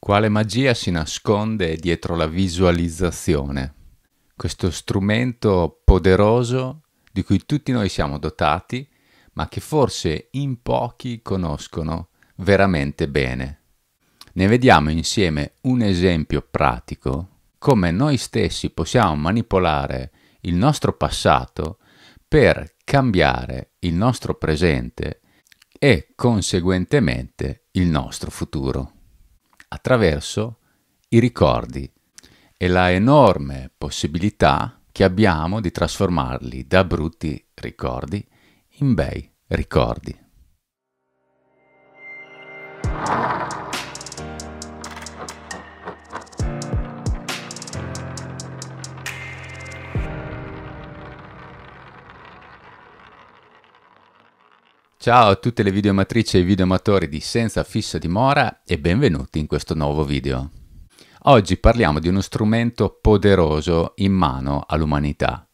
Quale magia si nasconde dietro la visualizzazione? Questo strumento poderoso di cui tutti noi siamo dotati, ma che forse in pochi conoscono veramente bene. Ne vediamo insieme un esempio pratico come noi stessi possiamo manipolare il nostro passato per cambiare il nostro presente e conseguentemente il nostro futuro attraverso i ricordi e la enorme possibilità che abbiamo di trasformarli da brutti ricordi in bei ricordi. Ciao a tutte le videomatrici e i videoamatori di Senza Fissa Dimora e benvenuti in questo nuovo video. Oggi parliamo di uno strumento poderoso in mano all'umanità,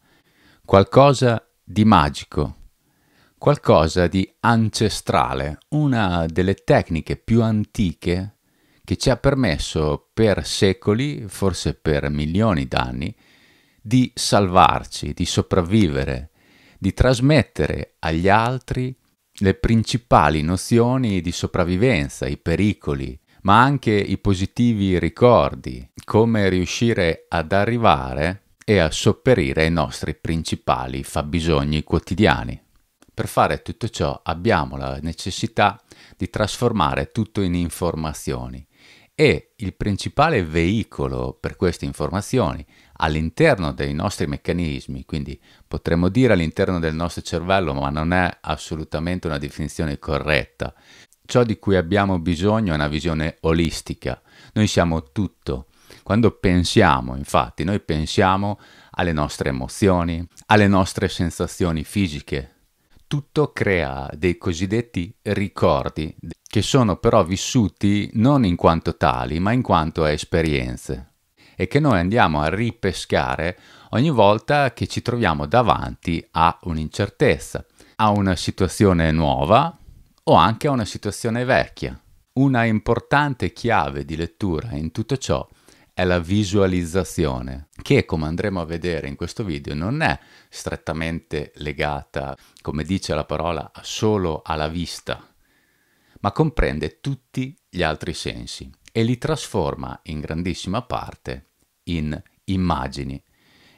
qualcosa di magico, qualcosa di ancestrale, una delle tecniche più antiche che ci ha permesso per secoli, forse per milioni d'anni, di salvarci, di sopravvivere, di trasmettere agli altri le principali nozioni di sopravvivenza, i pericoli, ma anche i positivi ricordi, come riuscire ad arrivare e a sopperire ai nostri principali fabbisogni quotidiani. Per fare tutto ciò abbiamo la necessità di trasformare tutto in informazioni e il principale veicolo per queste informazioni all'interno dei nostri meccanismi, quindi potremmo dire all'interno del nostro cervello, ma non è assolutamente una definizione corretta. Ciò di cui abbiamo bisogno è una visione olistica. Noi siamo tutto. Quando pensiamo, infatti, noi pensiamo alle nostre emozioni, alle nostre sensazioni fisiche, tutto crea dei cosiddetti ricordi, che sono però vissuti non in quanto tali, ma in quanto esperienze, e che noi andiamo a ripescare ogni volta che ci troviamo davanti a un'incertezza, a una situazione nuova o anche a una situazione vecchia. Una importante chiave di lettura in tutto ciò è la visualizzazione, che come andremo a vedere in questo video non è strettamente legata, come dice la parola, solo alla vista, ma comprende tutti gli altri sensi e li trasforma in grandissima parte in immagini.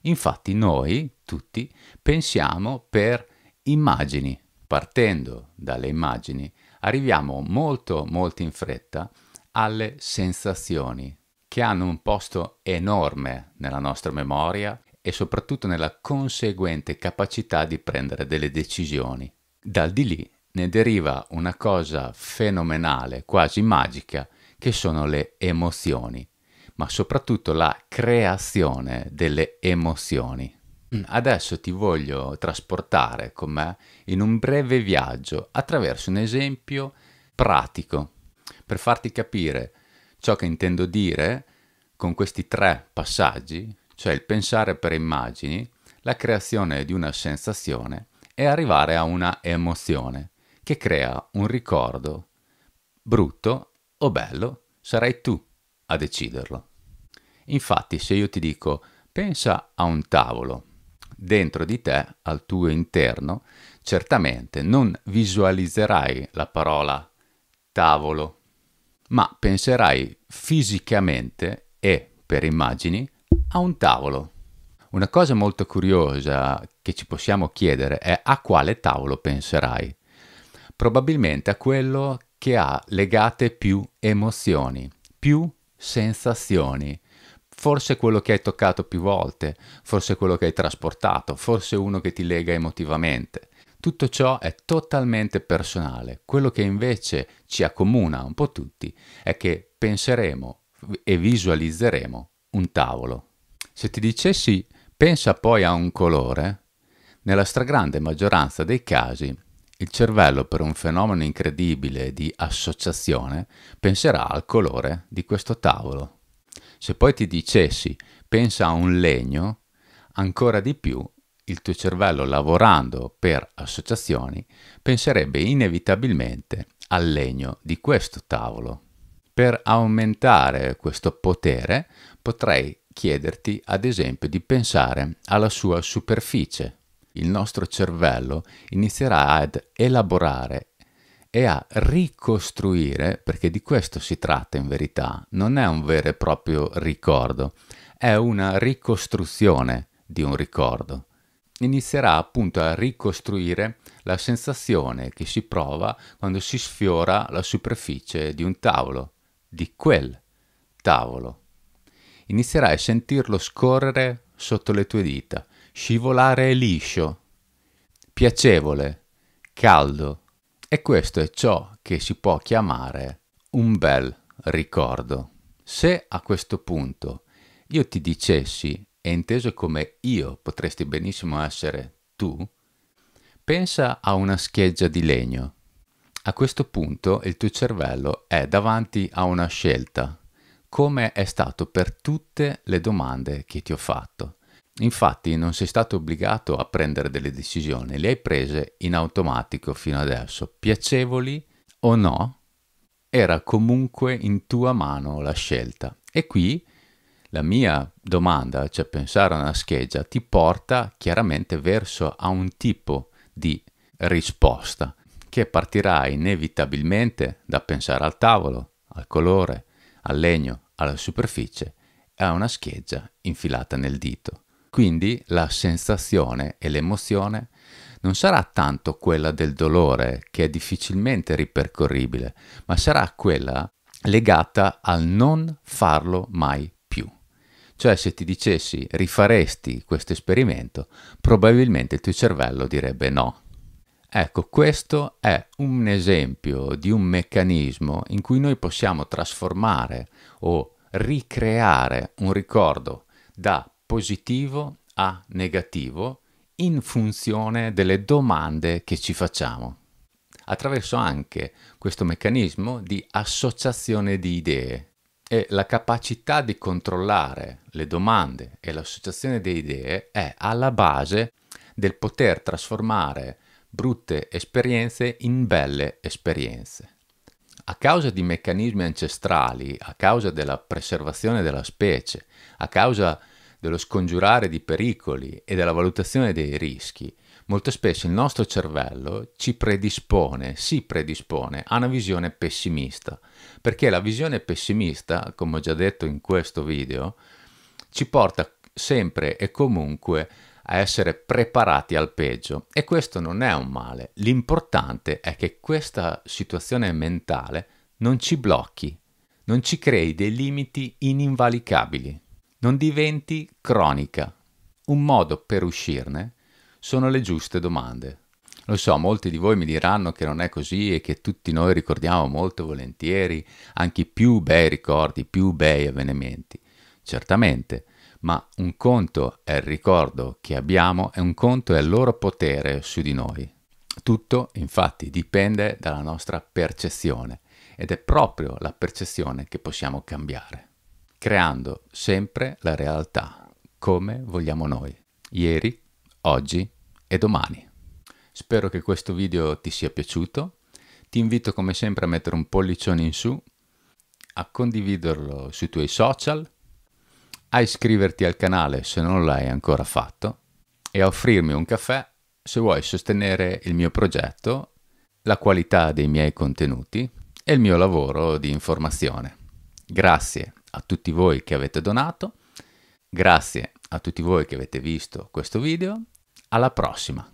Infatti noi tutti pensiamo per immagini. Partendo dalle immagini arriviamo molto molto in fretta alle sensazioni che hanno un posto enorme nella nostra memoria e soprattutto nella conseguente capacità di prendere delle decisioni. Dal di lì ne deriva una cosa fenomenale, quasi magica, che sono le emozioni, ma soprattutto la creazione delle emozioni. Mm, adesso ti voglio trasportare con me in un breve viaggio attraverso un esempio pratico per farti capire Ciò che intendo dire con questi tre passaggi, cioè il pensare per immagini, la creazione di una sensazione e arrivare a una emozione che crea un ricordo brutto o bello, sarai tu a deciderlo. Infatti, se io ti dico pensa a un tavolo, dentro di te, al tuo interno, certamente non visualizzerai la parola tavolo ma penserai fisicamente e per immagini a un tavolo. Una cosa molto curiosa che ci possiamo chiedere è a quale tavolo penserai. Probabilmente a quello che ha legate più emozioni, più sensazioni, forse quello che hai toccato più volte, forse quello che hai trasportato, forse uno che ti lega emotivamente. Tutto ciò è totalmente personale. Quello che invece ci accomuna un po' tutti è che penseremo e visualizzeremo un tavolo. Se ti dicessi pensa poi a un colore, nella stragrande maggioranza dei casi il cervello per un fenomeno incredibile di associazione penserà al colore di questo tavolo. Se poi ti dicessi pensa a un legno, ancora di più il tuo cervello lavorando per associazioni penserebbe inevitabilmente al legno di questo tavolo. Per aumentare questo potere potrei chiederti ad esempio di pensare alla sua superficie. Il nostro cervello inizierà ad elaborare e a ricostruire, perché di questo si tratta in verità, non è un vero e proprio ricordo, è una ricostruzione di un ricordo inizierà appunto a ricostruire la sensazione che si prova quando si sfiora la superficie di un tavolo, di quel tavolo. Inizierai a sentirlo scorrere sotto le tue dita, scivolare liscio, piacevole, caldo. E questo è ciò che si può chiamare un bel ricordo. Se a questo punto io ti dicessi è inteso come io, potresti benissimo essere tu, pensa a una scheggia di legno. A questo punto il tuo cervello è davanti a una scelta, come è stato per tutte le domande che ti ho fatto. Infatti non sei stato obbligato a prendere delle decisioni, le hai prese in automatico fino adesso, piacevoli o no, era comunque in tua mano la scelta. E qui la mia domanda, cioè pensare a una scheggia, ti porta chiaramente verso a un tipo di risposta che partirà inevitabilmente da pensare al tavolo, al colore, al legno, alla superficie e a una scheggia infilata nel dito. Quindi la sensazione e l'emozione non sarà tanto quella del dolore, che è difficilmente ripercorribile, ma sarà quella legata al non farlo mai cioè se ti dicessi rifaresti questo esperimento, probabilmente il tuo cervello direbbe no. Ecco, questo è un esempio di un meccanismo in cui noi possiamo trasformare o ricreare un ricordo da positivo a negativo in funzione delle domande che ci facciamo, attraverso anche questo meccanismo di associazione di idee, e la capacità di controllare le domande e l'associazione di idee è alla base del poter trasformare brutte esperienze in belle esperienze. A causa di meccanismi ancestrali, a causa della preservazione della specie, a causa dello scongiurare di pericoli e della valutazione dei rischi, molto spesso il nostro cervello ci predispone, si predispone a una visione pessimista, perché la visione pessimista, come ho già detto in questo video, ci porta sempre e comunque a essere preparati al peggio e questo non è un male, l'importante è che questa situazione mentale non ci blocchi, non ci crei dei limiti ininvalicabili, non diventi cronica. Un modo per uscirne sono le giuste domande. Lo so, molti di voi mi diranno che non è così e che tutti noi ricordiamo molto volentieri anche i più bei ricordi, i più bei avvenimenti. Certamente, ma un conto è il ricordo che abbiamo e un conto è il loro potere su di noi. Tutto, infatti, dipende dalla nostra percezione ed è proprio la percezione che possiamo cambiare, creando sempre la realtà come vogliamo noi, ieri, oggi e domani. Spero che questo video ti sia piaciuto, ti invito come sempre a mettere un pollicione in su, a condividerlo sui tuoi social, a iscriverti al canale se non l'hai ancora fatto e a offrirmi un caffè se vuoi sostenere il mio progetto, la qualità dei miei contenuti e il mio lavoro di informazione. Grazie a tutti voi che avete donato, grazie a tutti voi che avete visto questo video alla prossima!